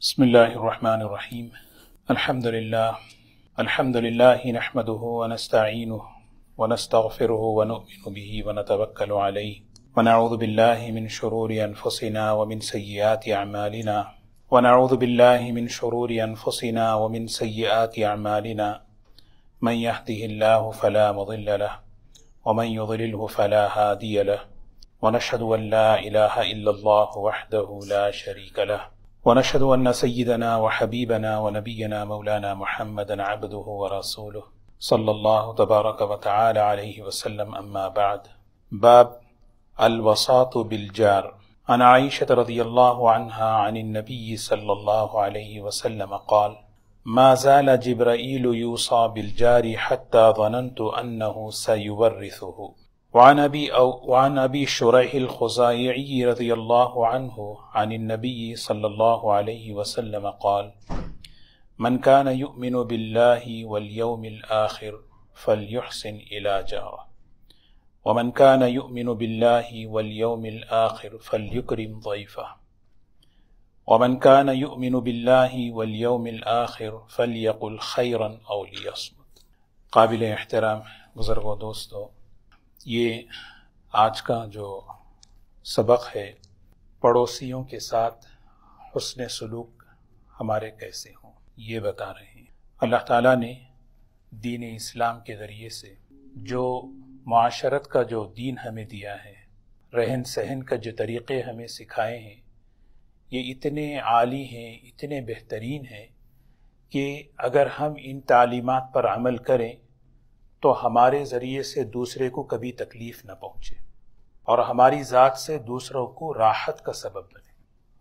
بسم الله الرحمن الرحيم الحمد لله الحمد لله نحمده ونستعينه ونستغفره ونؤمن به ونتوكل عليه ونعوذ بالله من شرور انفسنا ومن سيئات اعمالنا ونعوذ بالله من شرور انفسنا ومن سيئات اعمالنا من يهده الله فلا مضل له ومن يضلله فلا هادي له ونشهد ان لا اله الا الله وحده لا شريك له ونشهد ان سيدنا وحبيبنا ونبينا مولانا محمدا عبده ورسوله صلى الله تبارك وتعالى عليه وسلم اما بعد باب الوساط بالجار عن عائشه رضي الله عنها عن النبي صلى الله عليه وسلم قال ما زال جبرائيل يوصى بالجار حتى ظننت انه سيورثه وعن أبي, أو وعن أبي شريح الخزاعي رضي الله عنه عن النبي صلى الله عليه وسلم قال من كان يؤمن بالله واليوم الآخر فليحسن إلى جاره ومن كان يؤمن بالله واليوم الآخر فليكرم ضيفه ومن كان يؤمن بالله واليوم الآخر فليقل خيرا أو ليصمت قابل احترام بزرگو دوستو ये आज का जो सबक है पड़ोसियों के साथ हसन सलूक हमारे कैसे हों ये बता रहे हैं अल्लाह ताला ने दीन इस्लाम के ज़रिए से जो माशरत का जो दीन हमें दिया है रहन सहन का जो तरीक़े हमें सिखाए हैं ये इतने आली हैं इतने बेहतरीन हैं कि अगर हम इन तालीमात पर अमल करें तो हमारे ज़रिए से दूसरे को कभी तकलीफ़ न पहुँचे और हमारी ज़ात से दूसरों को राहत का सबब बने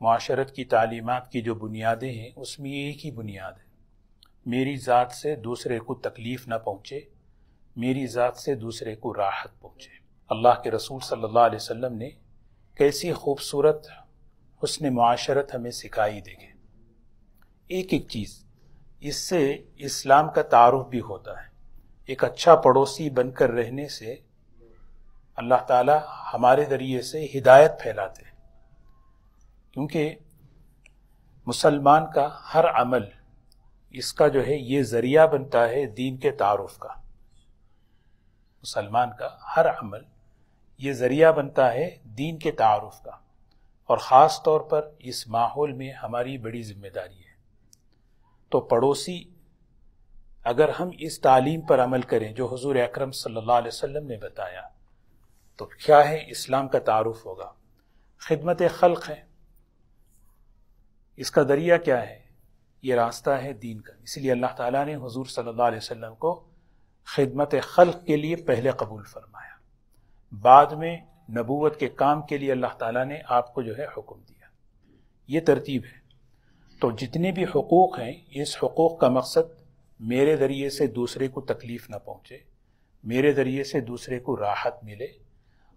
माशरत की तालीमत की जो बुनियादें हैं उसमें एक ही बुनियाद है मेरी ज़ात से दूसरे को तकलीफ़ न पहुँचे मेरी ज़ात से दूसरे को राहत पहुँचे अल्लाह के रसूल सल्लल्लाहु अलैहि वसल्लम ने कैसी खूबसूरत उसने माशरत हमें सिखाई देखे एक एक चीज़ इससे इस्लाम का तारुफ भी होता है एक अच्छा पड़ोसी बनकर रहने से अल्लाह ताला हमारे ज़रिए से हिदायत फैलाते हैं क्योंकि मुसलमान का हर अमल इसका जो है ये ज़रिया बनता है दीन के तारफ़ का मुसलमान का हर अमल ये ज़रिया बनता है दीन के तारफ़ का और ख़ास तौर पर इस माहौल में हमारी बड़ी ज़िम्मेदारी है तो पड़ोसी अगर हम इस तालीम पर अमल करें जो हजूर अक्रम सल्ला ने बताया तो क्या है इस्लाम का तारफ़ होगा खिदमत खल़ है इसका दरिया क्या है ये रास्ता है दीन का इसलिए अल्लाह ताला ने हुजूर सल्लल्लाहु अलैहि वसल्लम को खिदमत खल़ के लिए पहले कबूल फरमाया बाद में नबूवत के काम के लिए अल्लाह ताला ने आपको जो है हुक्म दिया ये तरतीब है तो जितने भी हकूक़ हैं इस हकूक़ का मकसद मेरे ज़रिए से दूसरे को तकलीफ़ ना पहुँचे मेरे ज़रिए से दूसरे को राहत मिले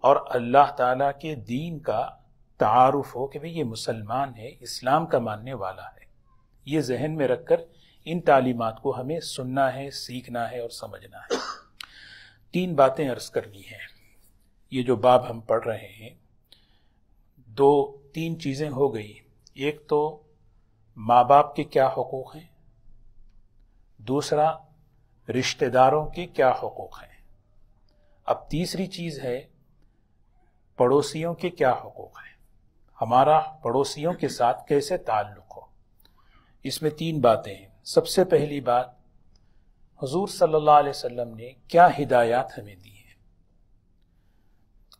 और अल्लाह ताला के दीन का तारफ़ हो कि भाई ये मुसलमान है इस्लाम का मानने वाला है ये जहन में रख कर इन तालीमात को हमें सुनना है सीखना है और समझना है तीन बातें अर्ज करनी हैं ये जो बाब हम पढ़ रहे हैं दो तीन चीज़ें हो गई एक तो माँ बाप के क्या हकूक़ हैं दूसरा रिश्तेदारों के क्या हकूक़ हैं अब तीसरी चीज़ है पड़ोसियों के क्या हकूक़ हैं हमारा पड़ोसियों के साथ कैसे ताल्लुक़ हो इसमें तीन बातें हैं सबसे पहली बात हजूर सल्लल्लाहु अलैहि वसल्लम ने क्या हिदायत हमें दी है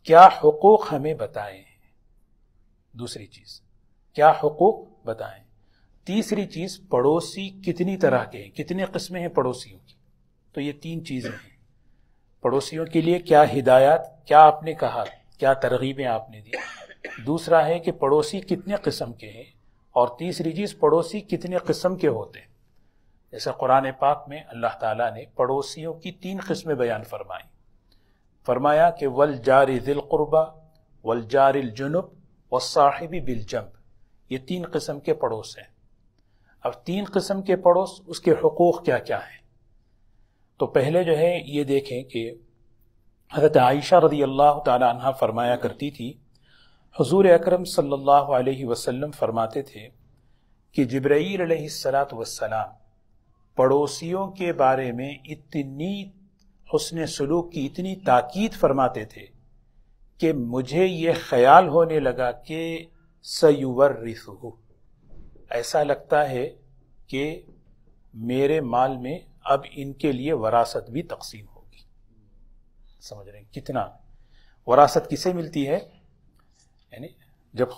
क्या हकूक़ हमें बताए हैं दूसरी चीज़ क्या हकूक़ बताएं तीसरी चीज पड़ोसी कितनी तरह के हैं कितने किस्में हैं पड़ोसियों की तो ये तीन चीजें हैं पड़ोसियों के लिए क्या हिदायत क्या आपने कहा क्या तरगीबें आपने दी दूसरा है कि पड़ोसी कितने किस्म के हैं और तीसरी चीज़ पड़ोसी कितने किस्म के होते हैं जैसे कुरान पाक में अल्लाह ताला ने पड़ोसियों की तीन किस्में बयान फरमाई फरमाया कि वल जारी दिलकुरबा वल जारिल व साहिबी बिलजम्ब ये तीन किस्म के पड़ोस हैं अब तीन किस्म के पड़ोस उसके हकूक़ क्या क्या हैं तो पहले जो है ये देखें कि हज़रत आयशा रजी अल्लाह तह फरमाया करती थी हजूर अक्रम सल्लल्लाहु फरमाते थे कि जब्राईल सलात वसलाम पड़ोसियों के बारे में इतनी हसन सलूक की इतनी ताकीद फरमाते थे कि मुझे ये ख्याल होने लगा कि सयुवर रिसू ऐसा लगता है कि मेरे माल में अब इनके लिए वरासत भी तकसीम होगी समझ रहे हैं कितना वरासत किसे मिलती है यानी जब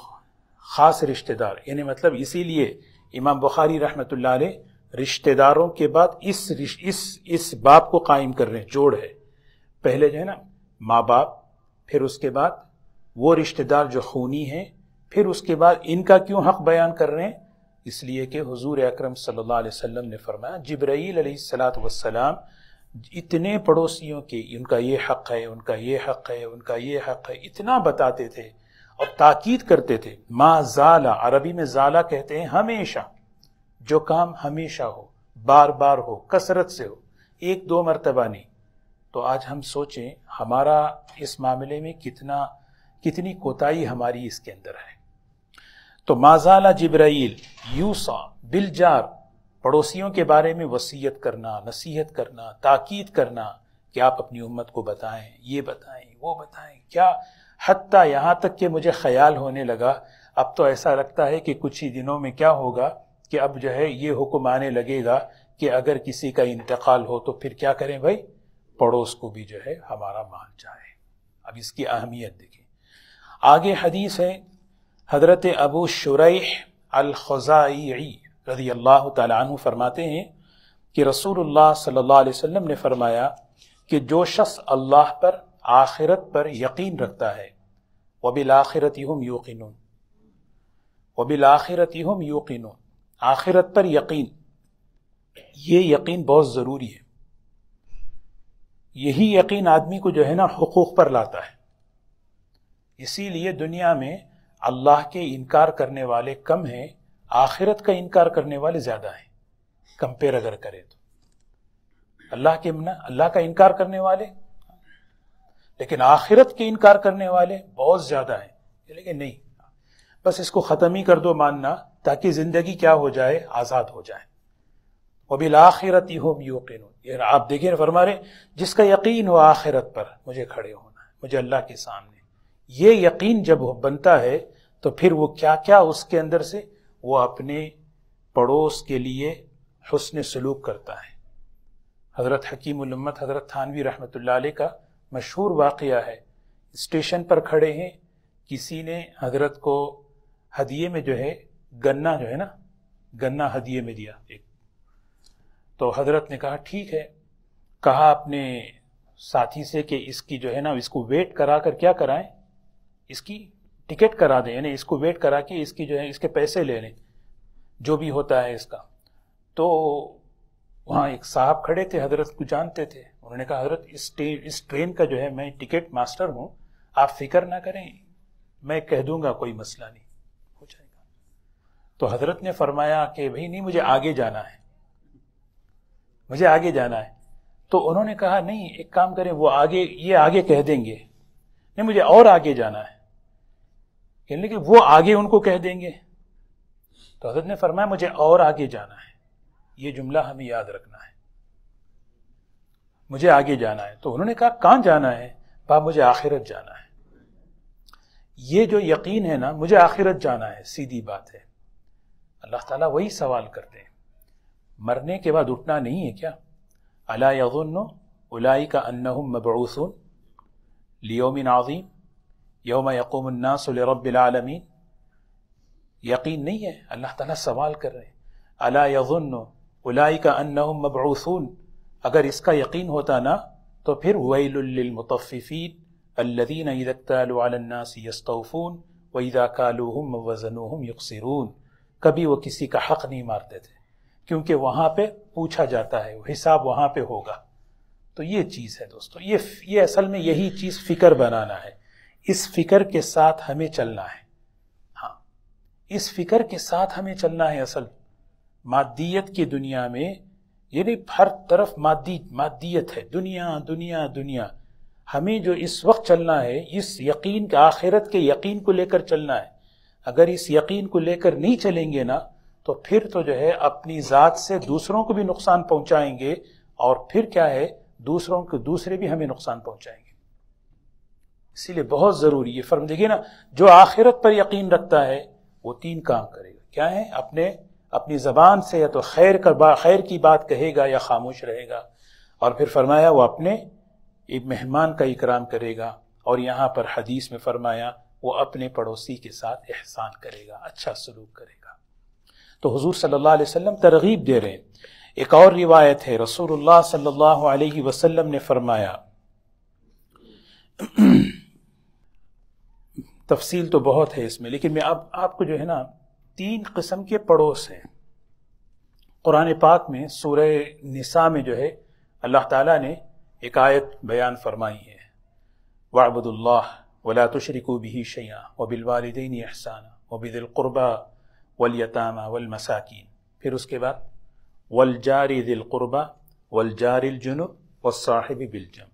ख़ास रिश्तेदार यानी मतलब इसीलिए इमाम बुखारी रहमत रिश्तेदारों के बाद इस इस इस बाप को कायम कर रहे हैं जोड़ है पहले जो है ना माँ बाप फिर उसके बाद वो रिश्तेदार जो खूनी हैं फिर उसके बाद इनका क्यों हक बयान कर रहे हैं इसलिए कि हजूर अक्रम सल्लल्लाहु ने फरमाया जब्राईल सलाम इतने पड़ोसियों के उनका ये हक़ है उनका ये हक़ है उनका ये हक़ है इतना बताते थे और ताकीद करते थे मा जाला अरबी में जाला कहते हैं हमेशा जो काम हमेशा हो बार बार हो कसरत से हो एक दो मरतबा नहीं तो आज हम सोचें हमारा इस मामले में कितना कितनी कोताही हमारी इसके अंदर है तो माजाला जिब्राइल यूसा बिलजार पड़ोसियों के बारे में वसीयत करना नसीहत करना ताकीद करना कि आप अपनी उम्मत को बताएं ये बताएं वो बताएं क्या हती यहाँ तक कि मुझे ख्याल होने लगा अब तो ऐसा लगता है कि कुछ ही दिनों में क्या होगा कि अब जो है ये हुक्म आने लगेगा कि अगर किसी का इंतकाल हो तो फिर क्या करें भाई पड़ोस को भी जो है हमारा माल जाए अब इसकी अहमियत देखें आगे हदीस है हज़रत अबू शुरई अलखज़ाई रदी अल्लाह तु फरमाते हैं कि रसूलुल्लाह सल्लल्लाहु अलैहि वसल्लम ने फरमाया कि जो शख्स अल्लाह पर आखिरत पर यकीन रखता है वबिलाखिरत हम यूकिन वबिलाखिरत हम यूकिन आखिरत पर यकीन ये यकीन बहुत ज़रूरी है यही यकीन आदमी को जो है ना हकूक़ पर लाता है इसीलिए दुनिया में अल्लाह के इनकार करने वाले कम हैं आखिरत का इनकार करने वाले ज़्यादा हैं कंपेयर अगर करें तो अल्लाह के ना अल्लाह का इनकार करने वाले लेकिन आखिरत के इनकार करने वाले बहुत ज़्यादा हैं लेकिन नहीं बस इसको ख़त्म ही कर दो मानना ताकि ज़िंदगी क्या हो जाए आज़ाद हो जाए वबिल आखिरत ही हो यूकिन ये आप देखिए फरमा रहे जिसका यकीन हो आखिरत पर मुझे खड़े होना है मुझे अल्लाह के सामने ये यकीन जब बनता है तो फिर वो क्या क्या उसके अंदर से वो अपने पड़ोस के लिए हसन सलूक करता है हज़रत हकीमत हज़रत थानवी रहमत का मशहूर वाक़ है स्टेशन पर खड़े हैं किसी ने हज़रत को हदिये में जो है गन्ना जो है ना गन्ना हदिये में दिया एक तो हज़रत ने कहा ठीक है कहा अपने साथी से कि इसकी जो है ना इसको वेट करा कर क्या कराएं इसकी टिकट करा दें यानी इसको वेट करा के इसकी जो है इसके पैसे ले लें जो भी होता है इसका तो वहाँ एक साहब खड़े थे हजरत को जानते थे उन्होंने कहा हजरत इस ट्रेन इस ट्रेन का जो है मैं टिकट मास्टर हूँ आप फिक्र ना करें मैं कह दूंगा कोई मसला नहीं हो जाएगा तो हजरत ने फरमाया कि भाई नहीं मुझे आगे जाना है मुझे आगे जाना है तो उन्होंने कहा नहीं एक काम करें वो आगे ये आगे कह देंगे नहीं मुझे और आगे जाना है कहने कि वो आगे उनको कह देंगे तो हजरत ने फरमाया मुझे और आगे जाना है ये जुमला हमें याद रखना है मुझे आगे जाना है तो उन्होंने कहा कहां जाना है बा मुझे आखिरत जाना है ये जो यकीन है ना मुझे आखिरत जाना है सीधी बात है अल्लाह ताला वही सवाल करते हैं मरने के बाद उठना नहीं है क्या अला उलाई का अन्नहुम मबूसून लियोमिन आज़ीम योम यकूमन्नासलरबालमीन यकीन नहीं है अल्लाह ताला सवाल कर रहे हैं अला उलाई का अन्नहुम मबरूसून अगर इसका यकीन होता ना तो फिर वैलमतफ़ीन अल्लदीन ईदतालनासतफ़ून वईदा कालूहम वजनूहम यकसरून कभी वो किसी का हक़ नहीं मारते थे क्योंकि वहाँ पर पूछा जाता है हिसाब वहाँ पर होगा तो ये चीज़ है दोस्तों ये ये असल में यही चीज़ फ़िक्र बनाना है इस फिक्र के साथ हमें चलना है हाँ इस फिक्र के साथ हमें चलना है असल मादियत की दुनिया में यानी हर तरफ मादी मादियत है दुनिया दुनिया दुनिया हमें जो इस वक्त चलना है इस यकीन के आखिरत के यकीन को लेकर चलना है अगर इस यकीन को लेकर नहीं चलेंगे ना तो फिर तो जो है अपनी ज़ात से दूसरों को भी नुकसान पहुंचाएंगे और फिर क्या है दूसरों के दूसरे भी हमें नुकसान पहुंचाएंगे इसीलिए बहुत ज़रूरी है फर्म देखिए ना जो आखिरत पर यकीन रखता है वो तीन काम करेगा क्या है अपने अपनी ज़बान से या तो खैर का खैर की बात कहेगा या खामोश रहेगा और फिर फरमाया वो अपने एक मेहमान का इकराम करेगा और यहाँ पर हदीस में फरमाया वो अपने पड़ोसी के साथ एहसान करेगा अच्छा सलूक करेगा तो हुजूर सल्लल्लाहु अलैहि वसल्लम तरगीब दे रहे हैं एक और रिवायत है रसूलुल्लाह सल्लल्लाहु अलैहि वसल्लम ने फरमाया तफसील तो बहुत है इसमें लेकिन मैं आप आपको जो है ना तीन किस्म के पड़ोस हैं कुरान पाक में सूरह निसा में जो है अल्लाह ताला ने एक आयत बयान फरमाई है वाबुदुल्ला वला तुशरिको भी शैया वबिलवालदेन अहसाना वबिदिलक़ुरबा वलयतामा वलमसाकिन फिर उसके बाद वलजारी दिलक़ुरबा वलजारिलजुनब व साहिब बिलजम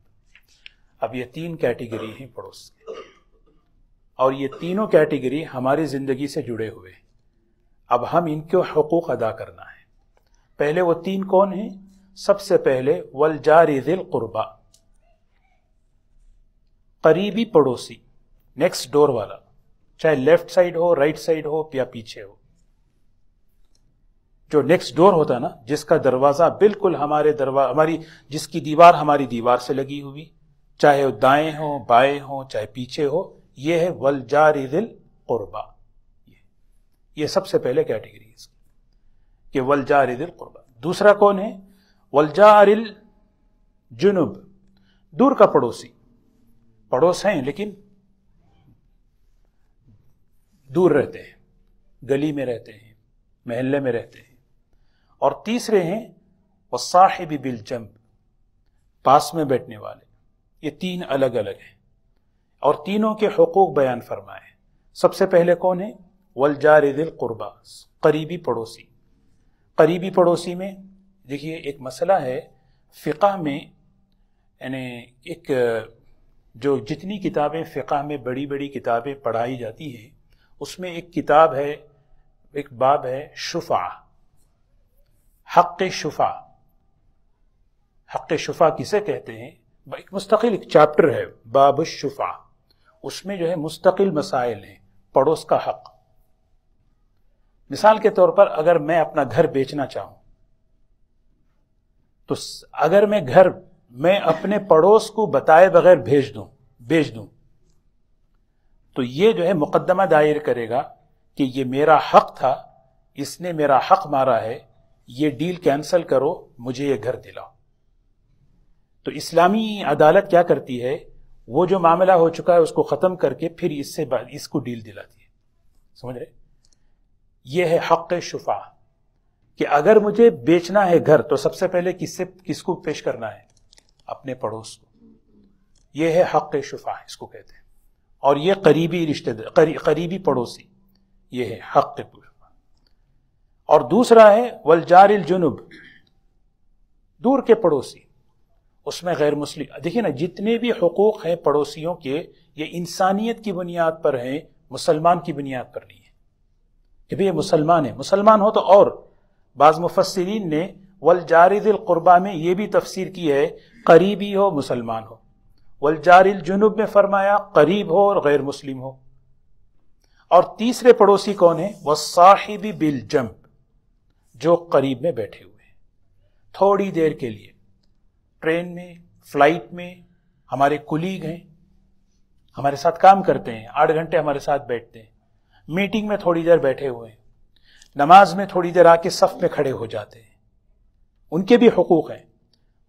अब ये तीन कैटेगरी हैं पड़ोस की और ये तीनों कैटेगरी हमारी ज़िंदगी से जुड़े हुए हैं अब हम इनके हकूक़ अदा करना है पहले वो तीन कौन हैं सबसे पहले वल जारी दिल करीबी पड़ोसी नेक्स्ट डोर वाला चाहे लेफ्ट साइड हो राइट साइड हो या पीछे हो जो नेक्स्ट डोर होता ना जिसका दरवाज़ा बिल्कुल हमारे दरवा हमारी जिसकी दीवार हमारी दीवार से लगी हुई चाहे वो दाएं हो बाएं हो चाहे पीछे हो ये है वलजारी दिल कुरबा ये सबसे पहले कैटेगरी है इसकी वल वलजारी दिल कुरबा दूसरा कौन है वलजारिल जुनूब दूर का पड़ोसी पड़ोस हैं लेकिन दूर रहते हैं गली में रहते हैं महल्ले में रहते हैं और तीसरे हैं बिल बिलजम्ब पास में बैठने वाले ये तीन अलग अलग हैं और तीनों के हकूक़ बयान फरमाए सबसे पहले कौन है वलजार दिल कुर्बा करीबी पड़ोसी करीबी पड़ोसी में देखिए एक मसला है फ़िका में यानी एक जो जितनी किताबें फ़िका में बड़ी बड़ी किताबें पढ़ाई जाती हैं उसमें एक किताब है एक बाब है शफा हक़ शफा हक़ शफा किसे कहते हैं एक मुस्तकिल एक चैप्टर है बाब शफ़ा उसमें जो है मुस्तकिल मसाइल हैं पड़ोस का हक मिसाल के तौर पर अगर मैं अपना घर बेचना चाहूं तो अगर मैं घर मैं अपने पड़ोस को बताए बगैर भेज दूं बेच दूं तो ये जो है मुकदमा दायर करेगा कि ये मेरा हक था इसने मेरा हक मारा है ये डील कैंसिल करो मुझे ये घर दिलाओ तो इस्लामी अदालत क्या करती है वो जो मामला हो चुका है उसको ख़त्म करके फिर इससे इसको डील दिलाती है समझ रहे ये है हक शफा कि अगर मुझे बेचना है घर तो सबसे पहले किससे किसको पेश करना है अपने पड़ोस को यह है हक शफा इसको कहते हैं और यह करीबी रिश्तेदार करी, करीबी पड़ोसी यह है हक शुफा और दूसरा है वलजारिल जुनूब दूर के पड़ोसी उसमें गैर मुस्लिम देखिए ना जितने भी हकूक़ हैं पड़ोसियों के ये इंसानियत की बुनियाद पर हैं मुसलमान की बुनियाद पर नहीं है कि भाई ये मुसलमान है मुसलमान हो तो और बाज़ मुफसरीन ने वलजारदिलकुरबा में ये भी तफसीर की है करीबी हो मुसलमान हो वलजारिल जुनूब में फरमाया करीब हो और गैर मुस्लिम हो और तीसरे पड़ोसी कौन है वह साहिबी बिल जम्प जो करीब में बैठे हुए हैं थोड़ी देर के लिए ट्रेन में फ्लाइट में हमारे कुलीग हैं हमारे साथ काम करते हैं आठ घंटे हमारे साथ बैठते हैं मीटिंग में थोड़ी देर बैठे हुए हैं नमाज में थोड़ी देर आके सफ में खड़े हो जाते हैं उनके भी हकूक़ हैं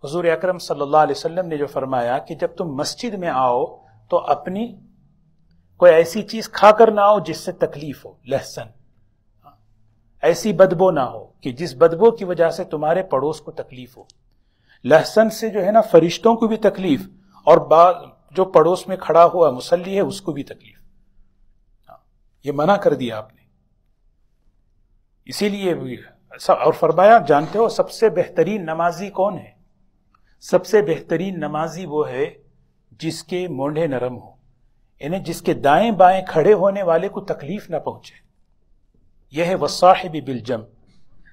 हजूर अक्रम सल्ला ने जो फरमाया कि जब तुम मस्जिद में आओ तो अपनी कोई ऐसी चीज़ खाकर ना आओ जिससे तकलीफ हो लहसन ऐसी बदबो ना हो कि जिस बदबो की वजह से तुम्हारे पड़ोस को तकलीफ हो लहसन से जो है ना फरिश्तों को भी तकलीफ और जो पड़ोस में खड़ा हुआ मुसल्ली है उसको भी तकलीफ हाँ, ये मना कर दिया आपने इसीलिए और फरमाया आप जानते हो सबसे बेहतरीन नमाजी कौन है सबसे बेहतरीन नमाजी वो है जिसके मोंढे नरम हो यानी जिसके दाएं बाएं खड़े होने वाले को तकलीफ ना पहुंचे यह है वसाहिबी बिलजम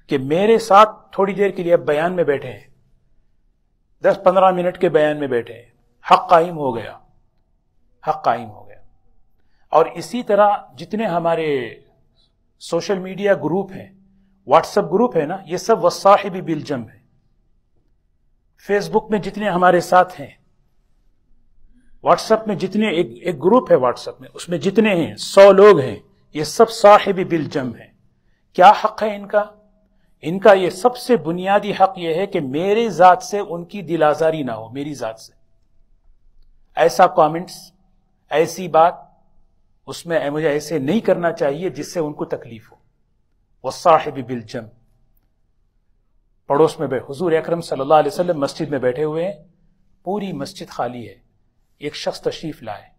कि मेरे साथ थोड़ी देर के लिए अब बयान में बैठे हैं दस पंद्रह मिनट के बयान में बैठे हक कायम हो गया हक कायम हो गया और इसी तरह जितने हमारे सोशल मीडिया ग्रुप हैं व्हाट्सएप ग्रुप है ना ये सब वसाहिबी बिलजम है फेसबुक में जितने हमारे साथ हैं व्हाट्सएप में जितने एक एक ग्रुप है व्हाट्सएप में उसमें जितने हैं सौ लोग हैं ये सब साहिबी बिलजम है क्या हक है इनका इनका ये सबसे बुनियादी हक यह है कि मेरे जात से उनकी दिलाजारी ना हो मेरी जात से ऐसा कमेंट्स ऐसी बात उसमें मुझे ऐसे नहीं करना चाहिए जिससे उनको तकलीफ हो वह बिल जम पड़ोस में बैठ हजूर अक्रम सल्ला वसल्लम मस्जिद में बैठे हुए हैं पूरी मस्जिद खाली है एक शख्स तशरीफ लाए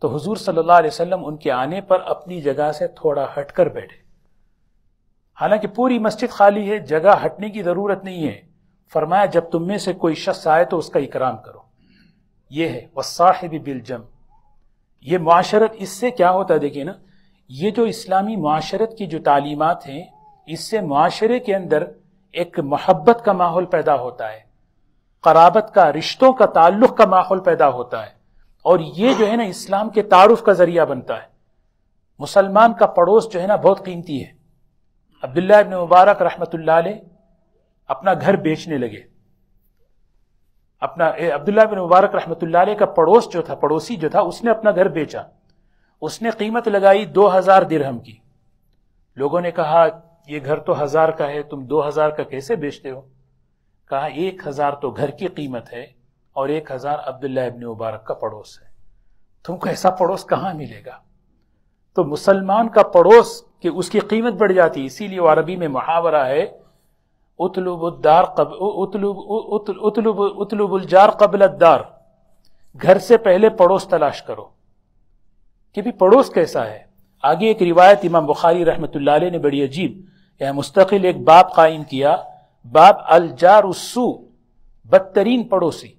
तो हजूर सल्लाह वसलम उनके आने पर अपनी जगह से थोड़ा हटकर बैठे हालांकि पूरी मस्जिद खाली है जगह हटने की जरूरत नहीं है फरमाया जब तुम में से कोई शख्स आए तो उसका इकराम करो ये है वसाहिब बिलजम ये माशरत इससे क्या होता है देखिए ना ये जो इस्लामी माशरत की जो तालीमत हैं इससे माशरे के अंदर एक मोहब्बत का माहौल पैदा होता है कराबत का रिश्तों का ताल्लुक का माहौल पैदा होता है और ये जो है ना इस्लाम के तारुफ का जरिया बनता है मुसलमान का पड़ोस जो है ना बहुत कीमती है अब्दुल्ला इबन मुबारक रहमतुल्लाह अपना घर बेचने लगे अपना अब्दुल्ला बिन मुबारक रहमतुल्लाह का पड़ोस जो था पड़ोसी जो था उसने अपना घर बेचा उसने कीमत लगाई दो हजार दिरहम की लोगों ने कहा ये घर तो हजार का है तुम दो हजार का कैसे बेचते हो कहा एक हजार तो घर की कीमत है और एक हजार अब्दुल्ला इबन मुबारक का पड़ोस है तुमको ऐसा पड़ोस कहाँ मिलेगा तो मुसलमान का पड़ोस कि उसकी कीमत बढ़ जाती इसीलिए अरबी में मुहावरा है उतलुबुद्दार कब उतलुब उतलुब उतलुबुलजार घर से पहले पड़ोस तलाश करो कि भी पड़ोस कैसा है आगे एक रिवायत इमाम बुखारी रहमत ने बड़ी अजीब यह मुस्तकिल एक बाप कायम किया बाप अलजार उसू बदतरीन पड़ोसी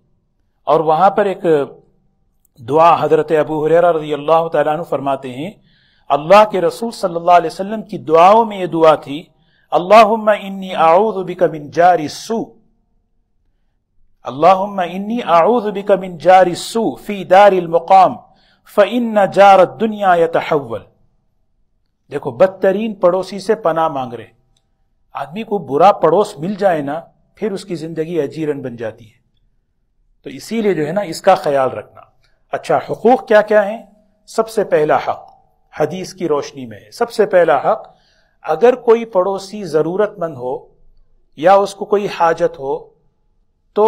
और वहां पर एक दुआ हजरत अबू हुररा रजी अल्लाह तु फरमाते हैं अल्लाह के रसूल सल्लल्लाहु अलैहि वसल्लम की दुआओं में ये दुआ थी अल्लाहुम्मा इन्नी आऊज़ु बिका मिन जारी सू अल्लाहुम्मा इन्नी आऊज़ु बिका मिन जारी सू फी दारिल मुकाम फ़इन जार दुनिया यतहवल देखो बदतरीन पड़ोसी से पना मांग रहे आदमी को बुरा पड़ोस मिल जाए ना फिर उसकी जिंदगी अजीरन बन जाती है तो इसीलिए जो है ना इसका ख्याल रखना अच्छा हकूक क्या क्या है सबसे पहला हक हदीस की रोशनी में सबसे पहला हक अगर कोई पड़ोसी ज़रूरतमंद हो या उसको कोई हाजत हो तो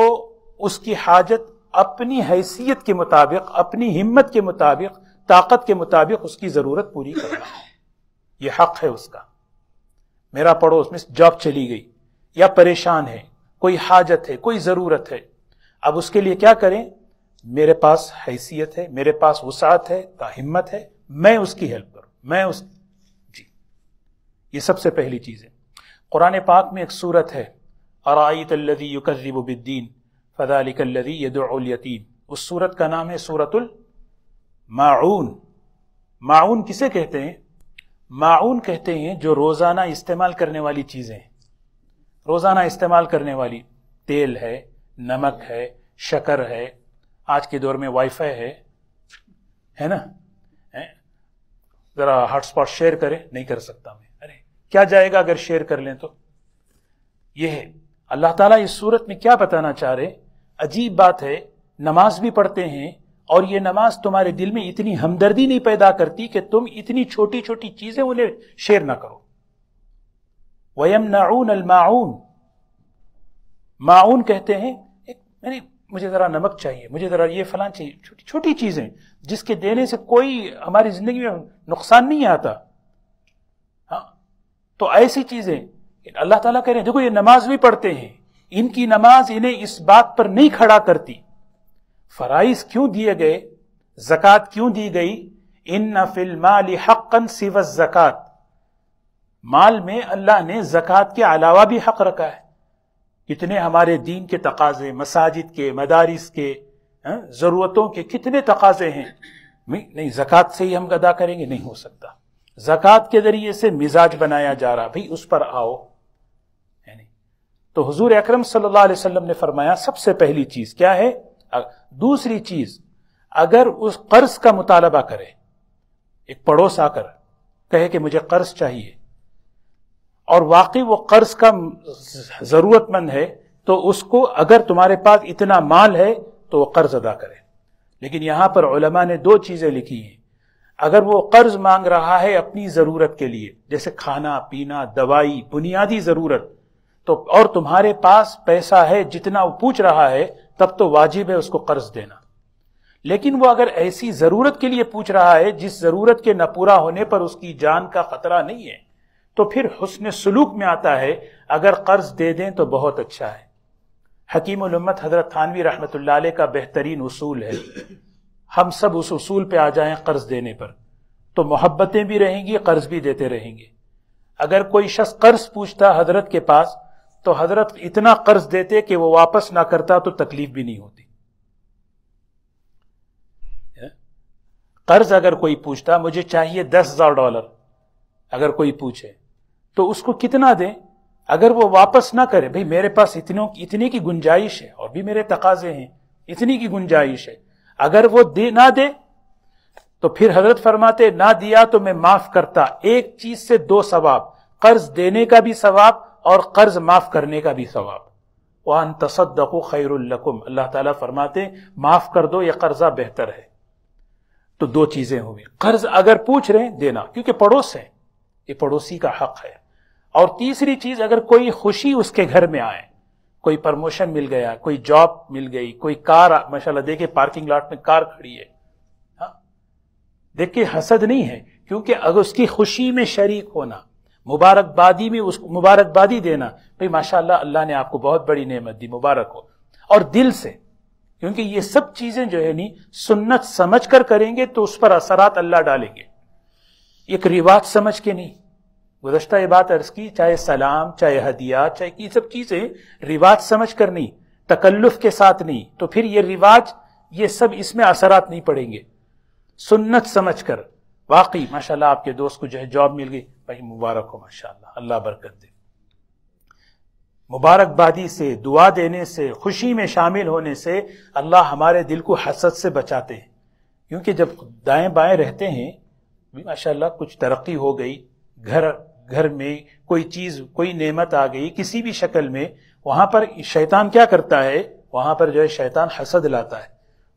उसकी हाजत अपनी हैसियत के मुताबिक अपनी हिम्मत के मुताबिक ताकत के मुताबिक उसकी ज़रूरत पूरी करना ये हक है उसका मेरा पड़ोस में जॉब चली गई या परेशान है कोई हाजत है कोई ज़रूरत है अब उसके लिए क्या करें मेरे पास हैसियत है मेरे पास वसात है हिम्मत है मैं उसकी हेल्प करूं मैं उस जी ये सबसे पहली चीज़ है कुरान पाक में एक सूरत है अराइत लदी युकबिद्दीन फ़दालिकल्लदी उस सूरत का नाम है सूरतुल माउन माउन किसे कहते हैं माउन कहते हैं जो रोज़ाना इस्तेमाल करने वाली चीज़ें रोज़ाना इस्तेमाल करने वाली तेल है नमक है शकर है आज के दौर में वाईफाई है है ना ज़रा हॉटस्पॉट शेयर करें नहीं कर सकता मैं अरे क्या जाएगा अगर शेयर कर लें तो यह है अल्लाह ताला इस सूरत में क्या बताना चाह रहे अजीब बात है नमाज भी पढ़ते हैं और ये नमाज तुम्हारे दिल में इतनी हमदर्दी नहीं पैदा करती कि तुम इतनी छोटी छोटी चीजें उन्हें शेयर ना करो वयम नाउन अल माउन माउन कहते हैं एक मैंने मुझे ज़रा नमक चाहिए मुझे ज़रा ये फलान चाहिए छोटी छोटी चीज़ें जिसके देने से कोई हमारी ज़िंदगी में नुकसान नहीं आता हाँ तो ऐसी चीज़ें अल्लाह ताला कह रहे हैं देखो ये नमाज भी पढ़ते हैं इनकी नमाज इन्हें इस बात पर नहीं खड़ा करती फराइज क्यों दिए गए जक़ात क्यों दी गई इन नफिल हक़न सिवस जक़ात माल में अल्लाह ने जक़ात के अलावा भी हक रखा है कितने हमारे दीन के तकाजे मसाजिद के मदारिस के हाँ, ज़रूरतों के कितने तकाजे हैं नहीं ज़क़़त से ही हम अदा करेंगे नहीं हो सकता ज़क़़त के ज़रिए से मिजाज बनाया जा रहा भाई उस पर आओ यानी तो हुजूर अकरम सल्लल्लाहु अलैहि वसल्लम ने फरमाया सबसे पहली चीज़ क्या है दूसरी चीज़ अगर उस कर्ज का मुतालबा करे एक पड़ोस आकर कहे कि मुझे कर्ज चाहिए और वाकई वो कर्ज का जरूरतमंद है तो उसको अगर तुम्हारे पास इतना माल है तो वो कर्ज अदा करे लेकिन यहां पर उलमा ने दो चीजें लिखी हैं अगर वो कर्ज मांग रहा है अपनी जरूरत के लिए जैसे खाना पीना दवाई बुनियादी जरूरत तो और तुम्हारे पास पैसा है जितना वो पूछ रहा है तब तो वाजिब है उसको कर्ज देना लेकिन वो अगर ऐसी जरूरत के लिए पूछ रहा है जिस जरूरत के न पूरा होने पर उसकी जान का खतरा नहीं है तो फिर हुसन सलूक में आता है अगर कर्ज दे दें तो बहुत अच्छा है हकीम उम्मत हजरत थानवी रहमत का बेहतरीन उसूल है हम सब उस उसूल पे आ जाएं कर्ज देने पर तो मोहब्बतें भी रहेंगी कर्ज भी देते रहेंगे अगर कोई शख्स कर्ज पूछता हजरत के पास तो हजरत इतना कर्ज देते कि वो वापस ना करता तो तकलीफ भी नहीं होती कर्ज अगर कोई पूछता मुझे चाहिए दस हजार डॉलर अगर कोई पूछे तो उसको कितना दें अगर वो वापस ना करे भाई मेरे पास इतनों इतने की गुंजाइश है और भी मेरे तकाजे हैं इतनी की गुंजाइश है अगर वो दे ना दे तो फिर हजरत फरमाते ना दिया तो मैं माफ करता एक चीज से दो सवाब कर्ज देने का भी सवाब और कर्ज माफ करने का भी सवाब वन तसदको खैरकुम अल्लाह ताला फरमाते माफ कर दो ये कर्जा बेहतर है तो दो चीजें होंगी कर्ज अगर पूछ रहे देना क्योंकि पड़ोस है ये पड़ोसी का हक है और तीसरी चीज अगर कोई खुशी उसके घर में आए कोई प्रमोशन मिल गया कोई जॉब मिल गई कोई कार माशाल्लाह देखे पार्किंग लॉट में कार खड़ी है हाँ। देखिए हसद नहीं है क्योंकि अगर उसकी खुशी में शरीक होना मुबारकबादी में उसको मुबारकबादी देना भाई माशाल्लाह अल्लाह ने आपको बहुत बड़ी नेमत दी मुबारक हो और दिल से क्योंकि ये सब चीजें जो है नी सुन्नत समझ कर करेंगे तो उस पर असरात अल्लाह डालेंगे एक रिवाज समझ के नहीं गुजशत ये बात अर्ज की चाहे सलाम चाहे हदिया चाहे ये सब चीज़ें रिवाज समझ कर नहीं तकल्लुफ के साथ नहीं तो फिर ये रिवाज ये सब इसमें असरात नहीं पड़ेंगे सुन्नत समझ कर वाकई माशाला आपके दोस्त को जो है जॉब मिल गई भाई मुबारक हो माशा अल्लाह बरकत दे मुबारकबादी से दुआ देने से खुशी में शामिल होने से अल्लाह हमारे दिल को हसद से बचाते हैं क्योंकि जब दाएं बाएं रहते हैं माशाला कुछ तरक्की हो गई घर घर में कोई चीज़ कोई नेमत आ गई किसी भी शक्ल में वहां पर शैतान क्या करता है वहां पर जो है शैतान हसद लाता है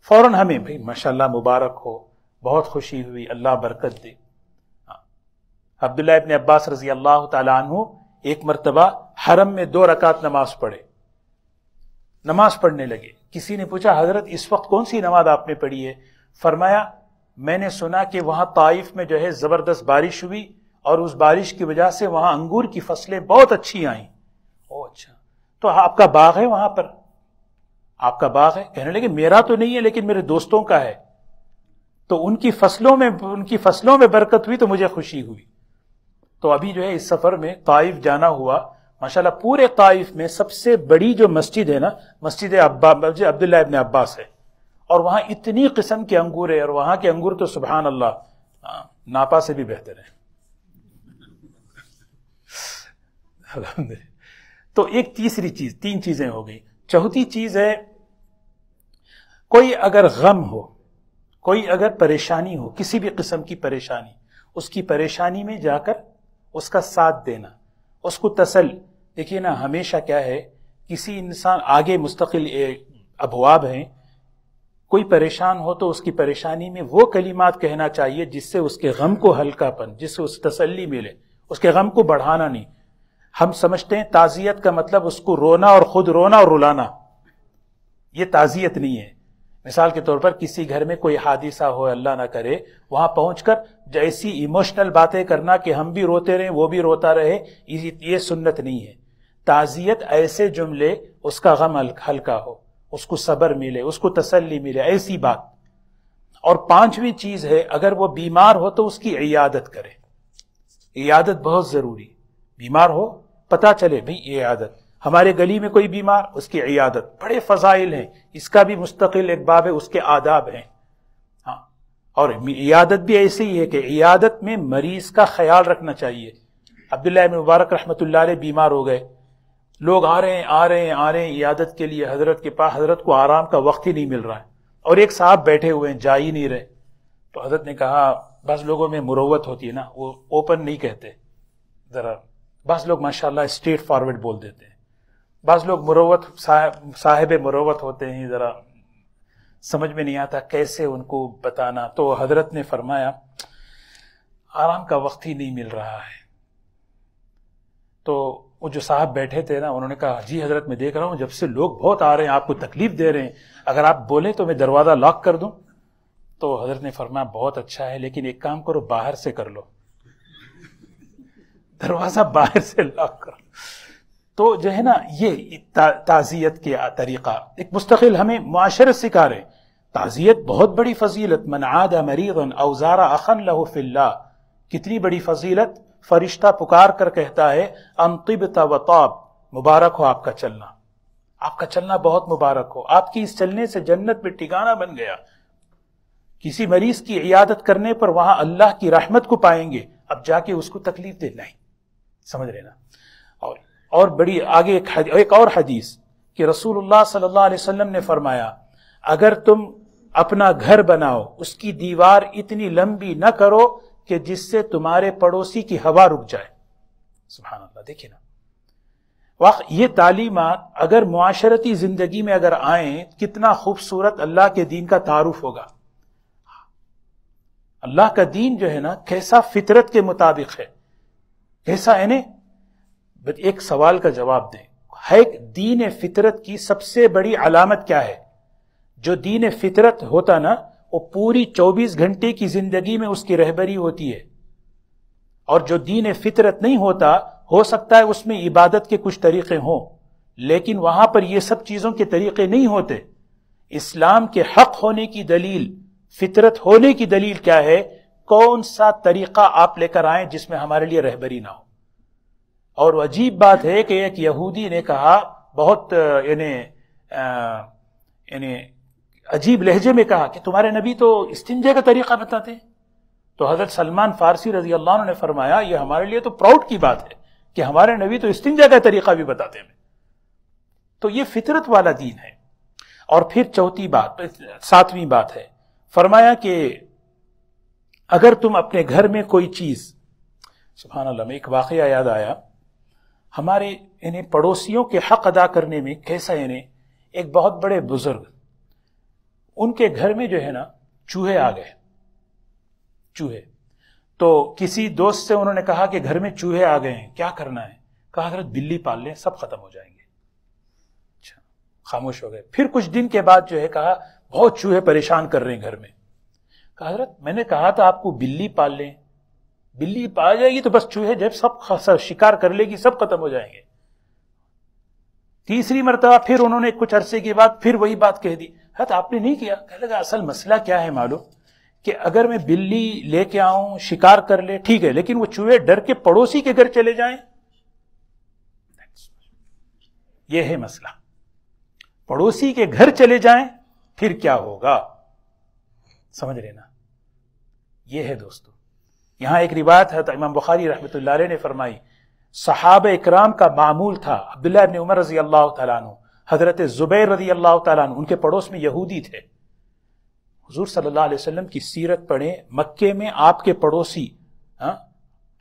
फौरन हमें भाई माशाल्लाह मुबारक हो बहुत खुशी हुई अल्लाह बरकत दे हाँ। अब्दुल्ला इबन अब्बास रजी अल्लाह तु एक मरतबा हरम में दो रकात नमाज पढ़े नमाज पढ़ने लगे किसी ने पूछा हजरत इस वक्त कौन सी नमाज आपने पढ़ी है फरमाया मैंने सुना कि वहां ताइफ में जो है ज़बरदस्त बारिश हुई और उस बारिश की वजह से वहां अंगूर की फसलें बहुत अच्छी आई ओ अच्छा तो आपका बाग है वहां पर आपका बाग है कहने लगे मेरा तो नहीं है लेकिन मेरे दोस्तों का है तो उनकी फसलों में उनकी फसलों में बरकत हुई तो मुझे खुशी हुई तो अभी जो है इस सफर में ताइफ जाना हुआ माशाल्लाह पूरे ताइफ में सबसे बड़ी जो मस्जिद है ना मस्जिद अब्बा अब्दुल्ला इबन अब्बास है और वहां इतनी किस्म के अंगूर है और वहां के अंगूर तो सुबहान अल्लाह हाँ, नापा से भी बेहतर है तो एक तीसरी चीज तीन चीजें हो गई चौथी चीज है कोई अगर गम हो कोई अगर परेशानी हो किसी भी किस्म की परेशानी उसकी परेशानी में जाकर उसका साथ देना उसको तसल देखिए ना हमेशा क्या है किसी इंसान आगे मुस्तकिल अबवाब हैं कोई परेशान हो तो उसकी परेशानी में वो कलीमात कहना चाहिए जिससे उसके गम को हल्कापन जिससे उस तसल्ली मिले उसके गम को बढ़ाना नहीं हम समझते हैं ताजियत का मतलब उसको रोना और खुद रोना और रुलाना यह ताजियत नहीं है मिसाल के तौर पर किसी घर में कोई हादिसा हो अल्लाह ना करे वहां पहुंचकर जैसी इमोशनल बातें करना कि हम भी रोते रहे वो भी रोता रहे ये सुन्नत नहीं है ताजियत ऐसे जुमले उसका गम हल्का हो उसको सबर मिले उसको तसल्ली मिले ऐसी बात और पांचवी चीज है अगर वो बीमार हो तो उसकी इयादत करे इयादत बहुत जरूरी बीमार हो पता चले भाई ये आदत हमारे गली में कोई बीमार उसकी इयादत बड़े फजाइल हैं इसका भी मुस्तकिल एक बाब है उसके आदाब हैं हाँ और इयादत भी ऐसी ही है कि इयादत में मरीज का ख्याल रखना चाहिए अब्दुल्ला मुबारक रहमत बीमार हो गए लोग आ रहे हैं आ रहे हैं आ रहे हैं इयादत के लिए हजरत के पास हजरत को आराम का वक्त ही नहीं मिल रहा है और एक साहब बैठे हुए हैं जा ही नहीं रहे तो हजरत ने कहा बस लोगों में मुरवत होती है ना वो ओपन नहीं कहते ज़रा बस लोग माशाल्लाह स्ट्रेट फॉरवर्ड बोल देते हैं बस लोग मरोवत साहेब मरोवत होते हैं ज़रा समझ में नहीं आता कैसे उनको बताना तो हजरत ने फरमाया आराम का वक्त ही नहीं मिल रहा है तो वो जो साहब बैठे थे ना उन्होंने कहा जी हजरत मैं देख रहा हूँ जब से लोग बहुत आ रहे हैं आपको तकलीफ दे रहे हैं अगर आप बोले तो मैं दरवाज़ा लॉक कर दूँ तो हजरत ने फरमाया बहुत अच्छा है लेकिन एक काम करो बाहर से कर लो दरवाज़ा बाहर से लॉक कर तो जो है ना ये ताज़ियत के तरीक़ा एक मुस्तकिल हमें माशरत सिखा रहे ताज़ियत बहुत बड़ी फजीलत मनादा मरीगन अवजारा अखन लहू फिल्ला कितनी बड़ी फजीलत फरिश्ता पुकार कर कहता है अंतिब तवताब मुबारक हो आपका चलना आपका चलना बहुत मुबारक हो आपकी इस चलने से जन्नत में ठिकाना बन गया किसी मरीज की इयादत करने पर वहां अल्लाह की रहमत को पाएंगे अब जाके उसको तकलीफ दे नहीं समझ लेना और और बड़ी आगे एक हदी, एक और हदीस कि रसूलुल्लाह सल्लल्लाहु अलैहि वसल्लम ने फरमाया अगर तुम अपना घर बनाओ उसकी दीवार इतनी लंबी न करो कि जिससे तुम्हारे पड़ोसी की हवा रुक जाए सुबहान देखिए ना वाह ये तालीमत अगर माशरती जिंदगी में अगर आए कितना खूबसूरत अल्लाह के दीन का तारुफ होगा हाँ। अल्लाह का दीन जो है ना कैसा फितरत के मुताबिक है ऐसा है ने एक सवाल का जवाब दें है दीन फितरत की सबसे बड़ी अलामत क्या है जो दीन फितरत होता ना वो पूरी 24 घंटे की जिंदगी में उसकी रहबरी होती है और जो दीन फितरत नहीं होता हो सकता है उसमें इबादत के कुछ तरीके हों लेकिन वहां पर यह सब चीजों के तरीके नहीं होते इस्लाम के हक होने की दलील फितरत होने की दलील क्या है कौन सा तरीका आप लेकर आए जिसमें हमारे लिए रहबरी ना हो और अजीब बात है कि एक यहूदी ने कहा बहुत यानी अजीब लहजे में कहा कि तुम्हारे नबी तो इस्तिंजे का तरीका बताते हैं तो हजरत सलमान फारसी रजी अल्लाह ने फरमाया ये हमारे लिए तो प्राउड की बात है कि हमारे नबी तो इस्तिंजा का तरीका भी बताते हैं तो ये फितरत वाला दीन है और फिर चौथी बात सातवीं बात है फरमाया कि अगर तुम अपने घर में कोई चीज सुबहान अल्लाह में एक वाक़ याद आया हमारे इन्हें पड़ोसियों के हक अदा करने में कैसा इन्हें एक बहुत बड़े बुजुर्ग उनके घर में जो है ना चूहे आ गए चूहे तो किसी दोस्त से उन्होंने कहा कि घर में चूहे आ गए हैं क्या करना है कहा हजरत बिल्ली पाल लें सब खत्म हो जाएंगे अच्छा खामोश हो गए फिर कुछ दिन के बाद जो है कहा बहुत चूहे परेशान कर रहे हैं घर में कहा हजरत मैंने कहा था आपको बिल्ली पाल लें बिल्ली पाल जाएगी तो बस चूहे जब सब शिकार कर लेगी सब खत्म हो जाएंगे तीसरी मरतबा फिर उन्होंने कुछ अरसे के बाद फिर वही बात कह दी हत आपने नहीं किया कह लगा असल मसला क्या है मालूम कि अगर मैं बिल्ली लेके आऊं शिकार कर ले ठीक है लेकिन वो चूहे डर के पड़ोसी के घर चले जाएं ये है मसला पड़ोसी के घर चले जाएं फिर क्या होगा समझ लेना ये है दोस्तों यहां एक रिवायत है तो इमाम बुखारी रहमत ने फरमाई साहब इक्राम का मामूल था अब्दुल्ला इबन उमर रजी अल्लाह तु हज़रत ज़ुबैर रजी अल्लाह तु उनके पड़ोस में यहूदी थे हजूर सल्लल्लाहु अलैहि की सीरत पढ़े मक्के में आपके पड़ोसी हाँ,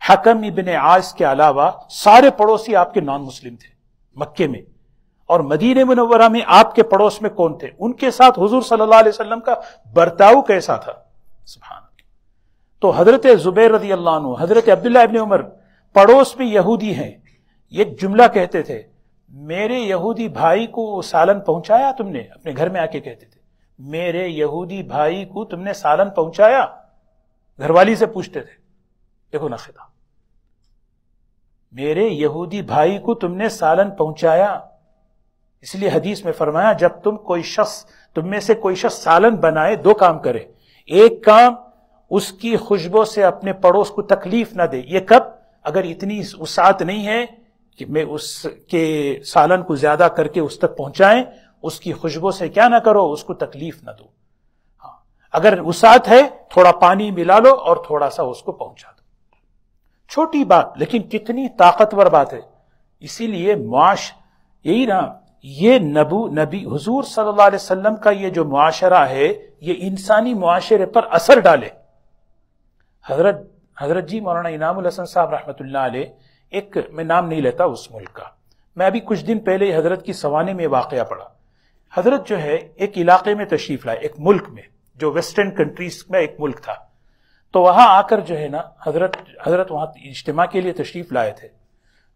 हकम इबन आज के अलावा सारे पड़ोसी आपके नॉन मुस्लिम थे मक्के में और मदीन मुनवरा में आपके पड़ोस में कौन थे उनके साथ हजूर सल्लाम का बर्ताव कैसा था सुबहान तो हजरत जुबैर रदी अल्लाह हजरत अब्दुल्ला इबन उमर पड़ोस में यहूदी हैं ये जुमला कहते थे मेरे यहूदी भाई को सालन पहुंचाया तुमने अपने घर में आके कहते थे मेरे यहूदी भाई को तुमने सालन पहुंचाया घरवाली से पूछते थे देखो ना खिता मेरे यहूदी भाई को तुमने सालन पहुंचाया इसलिए हदीस में फरमाया जब तुम कोई शख्स तुम में से कोई शख्स सालन बनाए दो काम करे एक काम उसकी खुशबू से अपने पड़ोस को तकलीफ ना दे ये कब अगर इतनी उसात नहीं है कि मैं उसके सालन को ज्यादा करके उस तक पहुंचाएं उसकी खुशबू से क्या ना करो उसको तकलीफ ना दो हाँ अगर उसात है थोड़ा पानी मिला लो और थोड़ा सा उसको पहुंचा दो छोटी बात लेकिन कितनी ताकतवर बात है इसीलिए मुआश यही ना ये नबू नबी हजूर सल्लाम का ये जो मुआशरा है ये इंसानी मुआशरे पर असर डाले हजरत हजरत जी मौलाना इनाम हसन साहब रहमत एक मैं नाम नहीं लेता उस मुल्क का मैं अभी कुछ दिन पहले हजरत की सवाने में वाक़ पड़ा हजरत जो है एक इलाके में तशरीफ़ लाए एक मुल्क में जो वेस्टर्न कंट्रीज में एक मुल्क था तो वहाँ आकर जो है ना हजरत हजरत वहाँ इज्तम के लिए तशरीफ़ लाए थे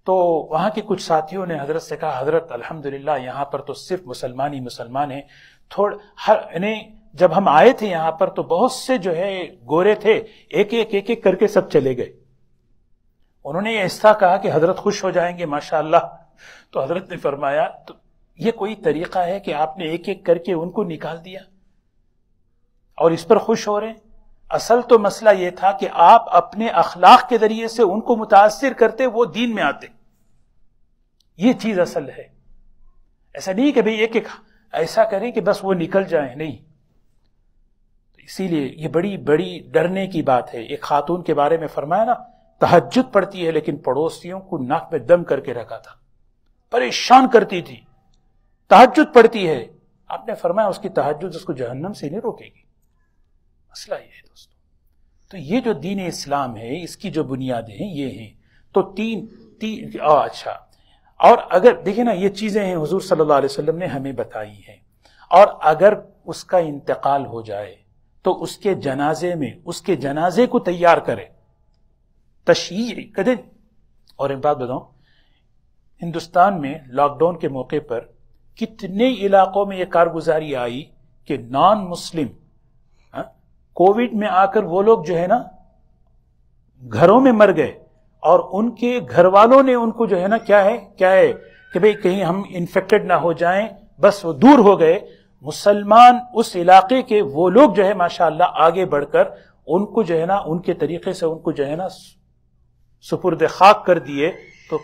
तो वहां के कुछ साथियों ने हजरत से कहा हजरत अल्हम्दुलिल्लाह यहाँ पर तो सिर्फ मुसलमान ही मुसलमान हैं थोड़ा हर इन्हें जब हम आए थे यहां पर तो बहुत से जो है गोरे थे एक एक एक एक करके सब चले गए उन्होंने ऐसा कहा कि हजरत खुश हो जाएंगे माशाल्लाह तो हजरत ने फरमाया तो ये कोई तरीका है कि आपने एक एक करके उनको निकाल दिया और इस पर खुश हो रहे हैं असल तो मसला यह था कि आप अपने अखलाक के जरिए से उनको मुतासर करते वो दीन में आते ये चीज असल है ऐसा नहीं कि भाई एक एक ऐसा करें कि बस वो निकल जाए नहीं इसीलिए ये बड़ी बड़ी डरने की बात है एक खातून के बारे में फरमाया ना तहजद पड़ती है लेकिन पड़ोसियों को नाक में दम करके रखा था परेशान करती थी तहजद पड़ती है आपने फरमाया उसकी तहजद उसको जहन्नम से नहीं रोकेगी मसला ये है दोस्तों तो ये जो दीन इस्लाम है इसकी जो बुनियादें हैं ये हैं तो तीन तीन आ, अच्छा और अगर देखिए ना ये चीज़ें हैं हुजूर सल्लल्लाहु अलैहि वसल्लम ने हमें बताई हैं और अगर उसका इंतकाल हो जाए तो उसके जनाजे में उसके जनाजे को तैयार करे तशी कदम और एक बात बताऊं हिंदुस्तान में लॉकडाउन के मौके पर कितने इलाकों में यह कारगुजारी आई कि नॉन मुस्लिम हाँ, कोविड में आकर वो लोग जो है ना घरों में मर गए और उनके घर वालों ने उनको जो है ना क्या है क्या है कि भाई कहीं हम इन्फेक्टेड ना हो जाएं बस वो दूर हो गए मुसलमान उस इलाके के वो लोग जो है माशाल्लाह आगे बढ़कर उनको जो है ना उनके तरीके से उनको जो है ना सुपुरद खाक कर दिए तो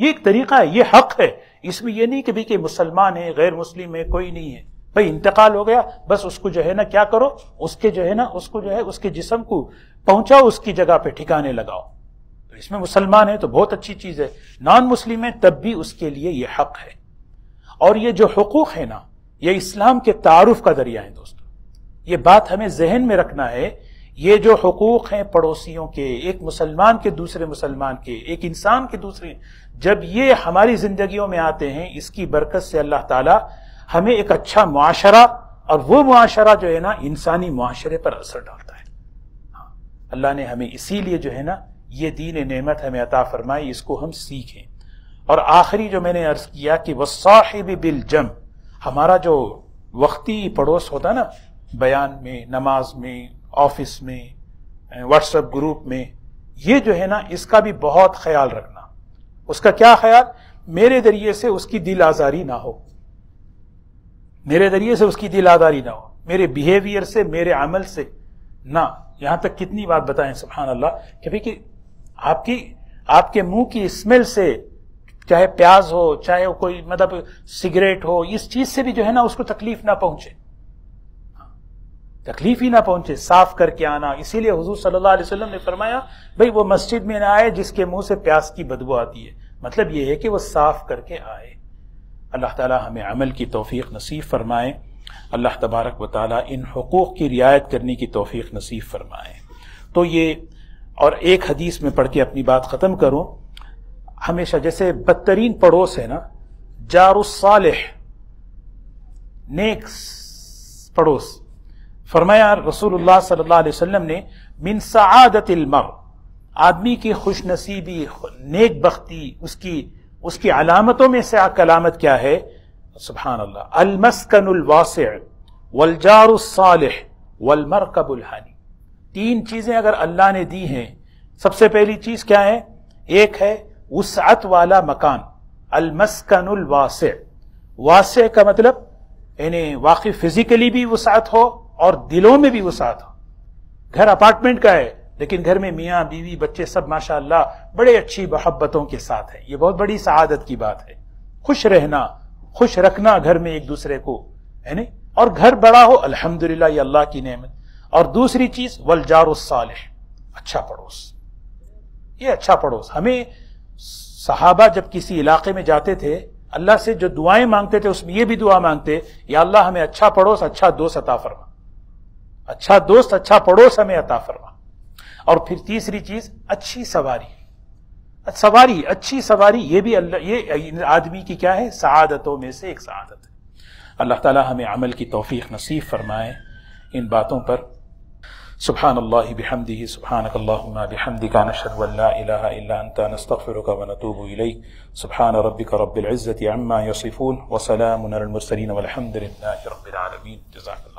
ये एक तरीका है ये हक है इसमें यह नहीं कि भाई मुसलमान है गैर मुस्लिम है कोई नहीं है भाई इंतकाल हो गया बस उसको जो है ना क्या करो उसके जो है ना उसको जो है उसके जिसम को पहुंचाओ उसकी जगह पे ठिकाने लगाओ तो इसमें मुसलमान है तो बहुत अच्छी चीज है नॉन मुस्लिम है तब भी उसके लिए यह हक है और ये जो हकूक है ना ये इस्लाम के तारुफ का जरिया है दोस्तों ये बात हमें जहन में रखना है ये जो हकूक़ हैं पड़ोसियों के एक मुसलमान के दूसरे मुसलमान के एक इंसान के दूसरे जब ये हमारी जिंदगियों में आते हैं इसकी बरकत से अल्लाह ताला हमें एक अच्छा मुआशरा और वो मुआशरा जो है ना इंसानी मुआशरे पर असर डालता है हाँ, अल्लाह ने हमें इसीलिए जो है ना ये दीन नेमत हमें अता फरमाई इसको हम सीखें और आखिरी जो मैंने अर्ज किया कि वह साहिब बिल जम हमारा जो वक्ती पड़ोस होता है ना बयान में नमाज में ऑफिस में व्हाट्सएप ग्रुप में ये जो है ना इसका भी बहुत ख्याल रखना उसका क्या ख्याल मेरे जरिए से उसकी दिल आज़ारी ना हो मेरे जरिए से उसकी दिल आज़ारी ना हो मेरे बिहेवियर से मेरे अमल से ना यहां तक कितनी बात बताएं सुबहान अल्लाह कि भाई कि आपकी आपके मुंह की स्मेल से चाहे प्याज हो चाहे कोई मतलब सिगरेट हो इस चीज से भी जो है ना उसको तकलीफ ना पहुंचे तकलीफ ही ना पहुंचे साफ करके आना इसीलिए हुजूर सल्लल्लाहु अलैहि वसल्लम ने फरमाया भाई वो मस्जिद में ना आए जिसके मुंह से प्यास की बदबू आती है मतलब ये है कि वो साफ करके आए अल्लाह ताला हमें अमल की तौफीक नसीब फरमाए अल्लाह तबारक व ताला इन हकूक़ की रियायत करने की तौफीक नसीब फरमाए तो ये और एक हदीस में पढ़ के अपनी बात ख़त्म करूँ हमेशा जैसे बदतरीन पड़ोस है ना जारुसालह नेक पड़ोस फरमाया रसूलुल्लाह सल्लल्लाहु अलैहि वसल्लम ने मिन सआदत मर आदमी की खुशनसीबी नेक बख्ती उसकी उसकी अलामतों में से अलामत क्या है सुबहान अल्लाह अलमस्कनवास वलजारसालह वलमरकबुलहानी तीन चीजें अगर अल्लाह ने दी हैं सबसे पहली चीज क्या है एक है वसअत वाला मकान अलमस्कन वासे वासे का मतलब यानी वाकई फिजिकली भी वसात हो और दिलों में भी वसात हो घर अपार्टमेंट का है लेकिन घर में मियाँ बीवी बच्चे सब माशाल्लाह बड़े अच्छी मोहब्बतों के साथ है ये बहुत बड़ी सआदत की बात है खुश रहना खुश रखना घर में एक दूसरे को है नहीं और घर बड़ा हो अल्हम्दुलिल्लाह ये अल्लाह की नेमत और दूसरी चीज वलजार अच्छा पड़ोस ये अच्छा पड़ोस हमें सहाबा जब किसी इलाके में जाते थे अल्लाह से जो दुआएं मांगते थे उसमें यह भी दुआ मांगते या अल्लाह हमें अच्छा पड़ोस अच्छा दोस्त अता फरमा अच्छा दोस्त अच्छा पड़ोस हमें अता फरमा और फिर तीसरी चीज अच्छी सवारी सवारी अच्छी सवारी ये भी अल्लाह ये आदमी की क्या है सआदतों में से एक सआदत है अल्लाह ताला हमें अमल की तोफीक नसीब फरमाए इन बातों पर سبحان الله بحمده سبحانك اللهم بحمدك نشهد أن لا إله إلا أنت نستغفرك ونتوب إليك سبحان ربك رب العزة عما يصفون وسلام على المرسلين والحمد لله رب العالمين جزاك الله